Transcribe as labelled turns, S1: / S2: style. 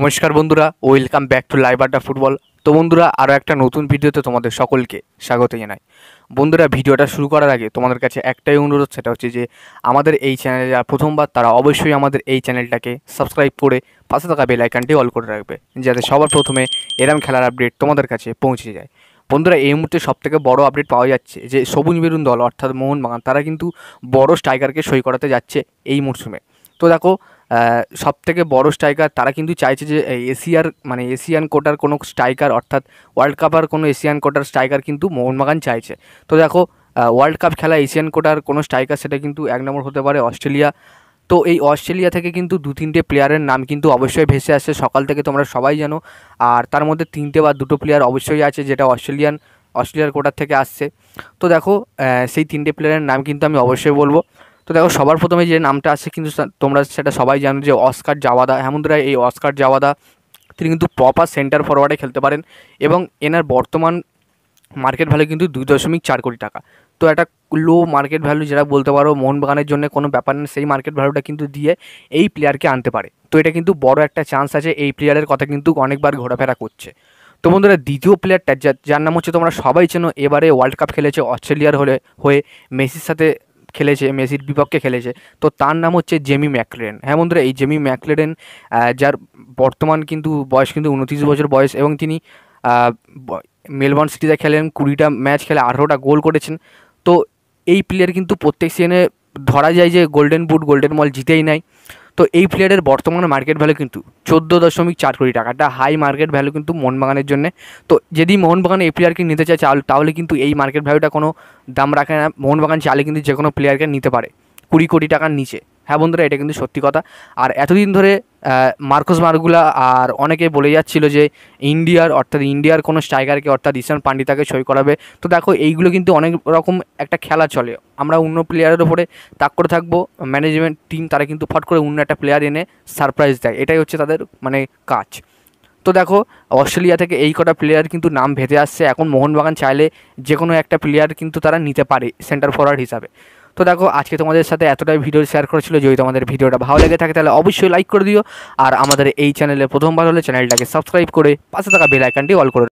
S1: নমস্কার বন্ধুরা welcome back to live adda football তো বন্ধুরা আরও একটা নতুন ভিডিওতে তোমাদের সকলকে স্বাগত জানাই বন্ধুরা ভিডিওটা শুরু করার আগে তোমাদের কাছে একটাই অনুরোধ সেটা হচ্ছে যে আমাদের এই চ্যানেলে যারা প্রথমবার তারা অবশ্যই আমাদের এই চ্যানেলটাকে সাবস্ক্রাইব করে পাশে থাকা বেল আইকনটি অল করে রাখবে যাতে সবার প্রথমে এরম খেলার আপডেট তোমাদের কাছে পৌঁছে যায় বন্ধুরা এই মুহূর্তে সবথেকে বড় আপডেট পাওয়া যাচ্ছে যে সবুজ মেরুন দল অর্থাৎ মোহনবাগান তারা কিন্তু বড় স্ট্রাইকারকে সই করাতে যাচ্ছে এই মরশুমে তো দেখো সব থেকে বড় স্ট্রাইকার তারা কিন্তু চাইছে যে এশিয়ার মানে এশিয়ান কোটার কোনো স্ট্রাইকার অর্থাৎ ওয়ার্ল্ড কাপার কোনো এশিয়ান কোটার স্ট্রাইকার কিন্তু মোহনবাগান চাইছে তো দেখো ওয়ার্ল্ড কাপ খেলা এশিয়ান কোটার কোনো স্ট্রাইকার সেটা কিন্তু এক নম্বর হতে পারে অস্ট্রেলিয়া তো এই অস্ট্রেলিয়া থেকে কিন্তু দু তিনটে প্লেয়ারের নাম কিন্তু অবশ্যই ভেসে আসছে সকাল থেকে তোমরা সবাই জানো আর তার মধ্যে তিনটে বা দুটো প্লেয়ার অবশ্যই আছে যেটা অস্ট্রেলিয়ান অস্ট্রেলিয়ার কোটার থেকে আসছে তো দেখো সেই তিনটে প্লেয়ারের নাম কিন্তু আমি অবশ্যই বলবো তো দেখো সবার প্রথমে যে নামটা আছে কিন্তু তোমরা সেটা সবাই জানো যে অস্কার জাওয়াদা হেমন্ত রায় এই অস্কার জাওয়াদা তিনি কিন্তু প্রপার সেন্টার ফরওয়ার্ডে খেলতে পারেন এবং এনার বর্তমান মার্কেট ভ্যালু কিন্তু দুই দশমিক চার কোটি টাকা তো একটা লো মার্কেট ভ্যালু যেটা বলতে পারো মোহনবাগানের জন্য কোনো ব্যাপার না সেই মার্কেট ভ্যালুটা কিন্তু দিয়ে এই প্লেয়ারকে আনতে পারে তো এটা কিন্তু বড় একটা চান্স আছে এই প্লেয়ারের কথা কিন্তু অনেকবার ঘোরাফেরা করছে তো বন্ধুরা দ্বিতীয় প্লেয়ারটা যার নাম হচ্ছে তোমরা সবাই চেনো এবারে ওয়ার্ল্ড কাপ খেলেছে অস্ট্রেলিয়ার হলে হয়ে মেসির সাথে খেলেছে মেসির বিপক্ষে খেলেছে তো তার নাম হচ্ছে জেমি ম্যাকলেন হ্যাঁ বন্ধুরা এই জেমি ম্যাকলেন যার বর্তমান কিন্তু বয়স কিন্তু উনত্রিশ বছর বয়স এবং তিনি মেলবর্ন সিটিতে খেলেন কুড়িটা ম্যাচ খেলে আঠেরোটা গোল করেছেন তো এই প্লেয়ার কিন্তু প্রত্যেক সিজনে ধরা যায় যে গোল্ডেন বুট গোল্ডেন মল জিতেই নাই তো এই প্লেয়ারের বর্তমানে মার্কেট ভ্যালু কিন্তু চোদ্দো দশমিক চার কোটি টাকা একটা হাই মার্কেট ভ্যালু কিন্তু মোহনবাগানের জন্য তো যদি মোহনবাগান এই প্লেয়ারকে নিতে চায় তাহলে কিন্তু এই মার্কেট ভ্যালুটা কোনো দাম রাখে না মোহনবাগান চাইলে কিন্তু যে কোনো প্লেয়ারকে নিতে পারে কুড়ি কোটি টাকার নিচে হ্যাঁ বন্ধুরা এটা কিন্তু সত্যি কথা আর এতদিন ধরে মার্কোস মার্গুলা আর অনেকে বলে যাচ্ছিল যে ইন্ডিয়ার অর্থাৎ ইন্ডিয়ার কোনো স্ট্রাইকারকে অর্থাৎ ইশান পান্ডিতাকে সই করাবে তো দেখো এইগুলো কিন্তু অনেক রকম একটা খেলা চলে আমরা অন্য প্লেয়ারের ওপরে তাক করে থাকবো ম্যানেজমেন্ট টিম তারা কিন্তু ফট করে অন্য একটা প্লেয়ার এনে সারপ্রাইজ দেয় এটাই হচ্ছে তাদের মানে কাজ তো দেখো অস্ট্রেলিয়া থেকে এই কটা প্লেয়ার কিন্তু নাম ভেতে আসছে এখন মোহনবাগান চাইলে যে কোনো একটা প্লেয়ার কিন্তু তারা নিতে পারে সেন্টার ফরওয়ার্ড হিসাবে তো দেখো আজকে তোমাদের সাথে এতটাই ভিডিও শেয়ার করেছিল যদি তোমাদের ভিডিওটা ভালো লেগে থাকে তাহলে অবশ্যই লাইক করে দিও আর আমাদের এই চ্যানেলে প্রথমবার হলে চ্যানেলটাকে সাবস্ক্রাইব করে পাশে থাকা বেল আইকনটি অল করে